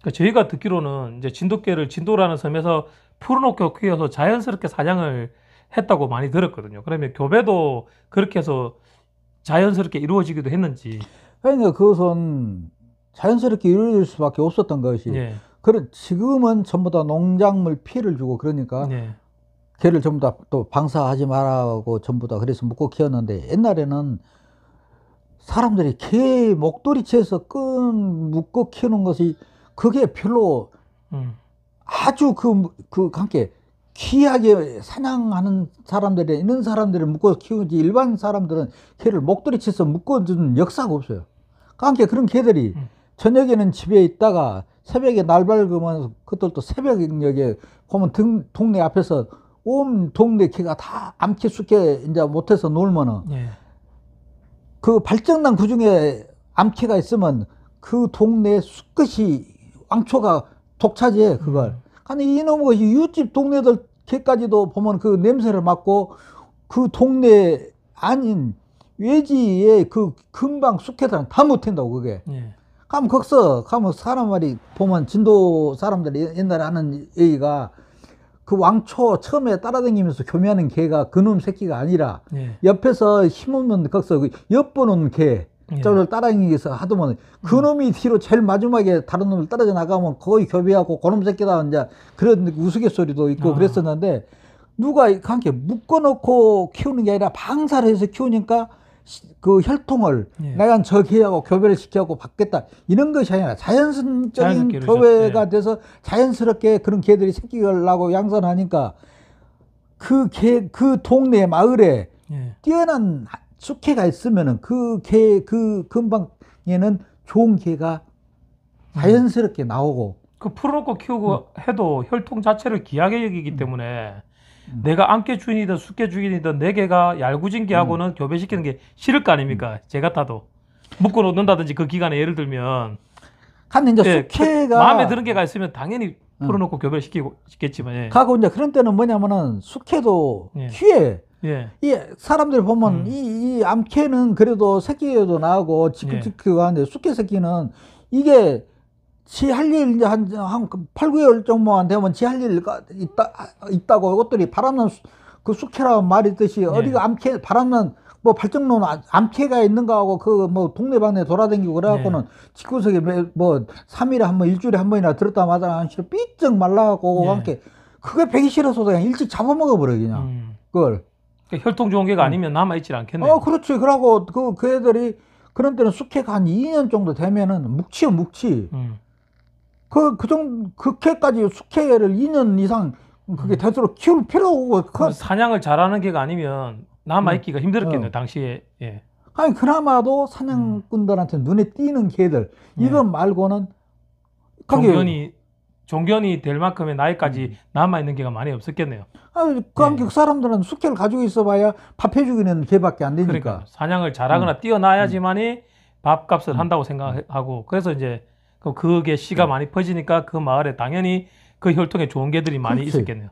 그러니까 저희가 듣기로는 이제 진돗개를 진도라는 섬에서 풀어놓고 키워서 자연스럽게 사냥을 했다고 많이 들었거든요. 그러면 교배도 그렇게 해서 자연스럽게 이루어지기도 했는지. 그러니까 그것은 자연스럽게 이루어질 수밖에 없었던 것이. 예. 그런 지금은 전부 다 농작물 피해를 주고 그러니까 예. 개를 전부 다 또 방사하지 말라고 전부 다 그래서 묶고 키웠는데 옛날에는 사람들이 개 목도리 채에서 끈 묶고 키우는 것이 그게 별로 음. 아주 그, 그, 함께 귀하게 사냥하는 사람들이 있는 사람들을 묶어서 키우지 일반 사람들은 개를 목도리치서 묶어주는 역사가 없어요. 그러니 그런 개들이 음. 저녁에는 집에 있다가 새벽에 날 밝으면 그들도 새벽녘에 보면 등, 동네 앞에서 온 동네 개가 다 암캐 숙캐 이제 못해서 놀면은 예. 그 발정난 그 중에 암캐가 있으면 그 동네 수끝이 왕초가 독차지해 그걸. 아니 음. 이놈의 이웃집 동네들 개까지도 보면 그 냄새를 맡고 그 동네 아닌 외지에그 금방 숙회들은 다 못한다고 그게. 예. 가면 거기서 가면 사람 말이 보면 진도 사람들이 옛날에 하는 얘기가 그 왕초 처음에 따라다니면서 교미하는 개가 그놈 새끼가 아니라 예. 옆에서 힘없는 거기서 그 엿보는 개 예. 저를 따라하기 위해서 하더만 그놈이 뒤로 제일 마지막에 다른 놈을 따라져 나가면 거의 교배하고 그 놈 새끼다 이제 그런 우스갯소리도 있고 아. 그랬었는데 누가 함께 묶어놓고 키우는 게 아니라 방사를 해서 키우니까 그 혈통을 예. 내가 저기하고 교배를 시켜하고 받겠다 이런 것이 아니라 자연스적인 교배가 예. 돼서 자연스럽게 그런 개들이 새끼를 나고 양산하니까 그 개그 그 동네 마을에 예. 뛰어난 숙해가 있으면은 그 개, 그 근방에는 좋은 개가 자연스럽게 나오고. 그 풀어놓고 키우고 음. 해도 혈통 자체를 귀하게 여기기 음. 때문에 음. 내가 암개 주인이든 숙개 주인이든 내 개가 얄궂은 개하고는 음. 교배시키는 게 싫을 거 아닙니까? 음. 제가아도 묶어 놓는다든지 그 기간에 예를 들면. 한 이제 예, 그 숙회가. 마음에 드는 개가 있으면 당연히 풀어놓고 교배 시키고 싶겠지만. 예. 가고 이제 그런 때는 뭐냐면은 숙회도 예. 귀에 예. 예 사람들 보면 음. 이, 이 암캐는 그래도 새끼도 나고 지크지크가 하는데 예. 숙개 새끼는 이게 지할일 이제 한, 한 8, 9개월 정도만 되면 지할일 있다, 있다고 이것들이 바람난 그 숙회라고 말했듯이 예. 어디가 암캐, 바람난 뭐 발정론 아, 암캐가 있는가 하고 그 뭐 동네방네 돌아다니고 그래갖고는 예. 집구석에 뭐 3일에 한 번 일주일에 한 번이나 들었다 마다 안시로 삐쩍 말라갖고 예. 함께 그걸 배기 싫어서 그냥 일찍 잡아먹어버려 그냥 음. 그걸 그러니까 혈통 좋은 개가 음. 아니면 남아있질 않겠네요. 어, 그렇지. 그러고 그, 그 애들이 그런 때는 숙회가 한 2년 정도 되면은 묵치요, 묵치. 음. 그, 그 정도, 그개까지 숙회를 2년 이상 그게 음. 되도록 키울 필요가 그러니까 그, 사냥을 잘하는 개가 아니면 남아있기가 음. 힘들었겠네요, 어. 당시에. 예. 아니, 그나마도 사냥꾼들한테 눈에 띄는 개들, 예. 이것 말고는 그게, 종견이 종견이 될 만큼의 나이까지 음. 남아있는 게 많이 없었겠네요. 아, 관객 그 네. 예. 사람들은 숙제를 가지고 있어봐야 밥 해주기는 개밖에 안 되니까. 그러니까 사냥을 잘하거나 음. 뛰어나야지만이 음. 밥값을 음. 한다고 생각하고 그래서 이제 그, 그게 씨가 음. 많이 퍼지니까 그 마을에 당연히 그 혈통에 좋은 개들이 많이 그렇지. 있었겠네요.